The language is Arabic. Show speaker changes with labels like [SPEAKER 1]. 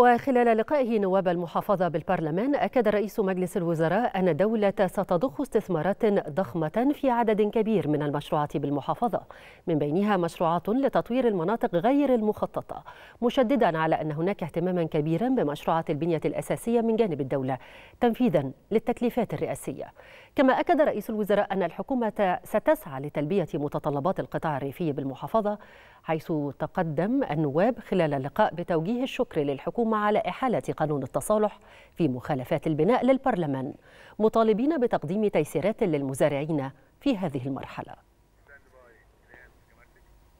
[SPEAKER 1] وخلال لقائه نواب المحافظة بالبرلمان أكد رئيس مجلس الوزراء أن الدولة ستضخ استثمارات ضخمة في عدد كبير من المشروعات بالمحافظة من بينها مشروعات لتطوير المناطق غير المخططة مشددا على أن هناك اهتماما كبيرا بمشروعات البنية الأساسية من جانب الدولة تنفيذا للتكليفات الرئاسية كما أكد رئيس الوزراء أن الحكومة ستسعى لتلبية متطلبات القطاع الريفي بالمحافظة حيث تقدم النواب خلال اللقاء بتوجيه الشكر للحكومة على إحالة قانون التصالح في مخالفات البناء للبرلمان مطالبين بتقديم تيسيرات للمزارعين في هذه المرحله